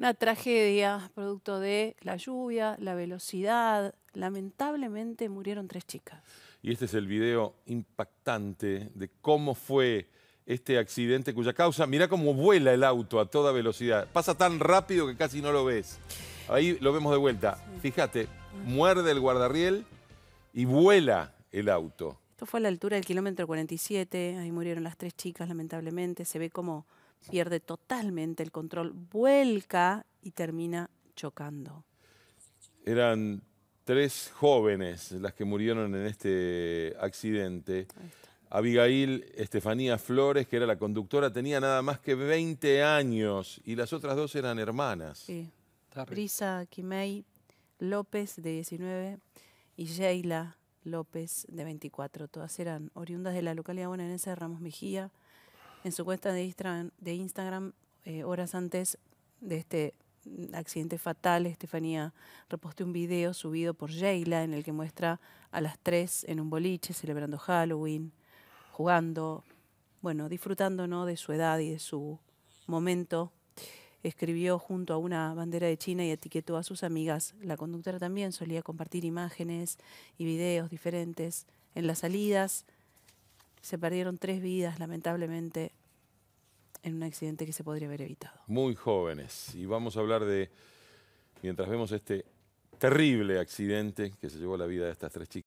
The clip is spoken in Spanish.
Una tragedia producto de la lluvia, la velocidad. Lamentablemente murieron tres chicas. Y este es el video impactante de cómo fue este accidente cuya causa, mira cómo vuela el auto a toda velocidad. Pasa tan rápido que casi no lo ves. Ahí lo vemos de vuelta. Fíjate, muerde el guardarriel y vuela el auto. Esto fue a la altura del kilómetro 47, ahí murieron las tres chicas lamentablemente, se ve como pierde totalmente el control, vuelca y termina chocando. Eran tres jóvenes las que murieron en este accidente. Abigail Estefanía Flores, que era la conductora, tenía nada más que 20 años y las otras dos eran hermanas. Sí. Brisa Quimei López, de 19, y Sheila López, de 24. Todas eran oriundas de la localidad bonaerense de Ramos Mejía en su cuenta de Instagram, eh, horas antes de este accidente fatal, Estefanía repostó un video subido por Jayla en el que muestra a las tres en un boliche celebrando Halloween, jugando, bueno, disfrutando de su edad y de su momento. Escribió junto a una bandera de China y etiquetó a sus amigas. La conductora también solía compartir imágenes y videos diferentes en las salidas se perdieron tres vidas, lamentablemente, en un accidente que se podría haber evitado. Muy jóvenes. Y vamos a hablar de, mientras vemos este terrible accidente que se llevó la vida de estas tres chicas.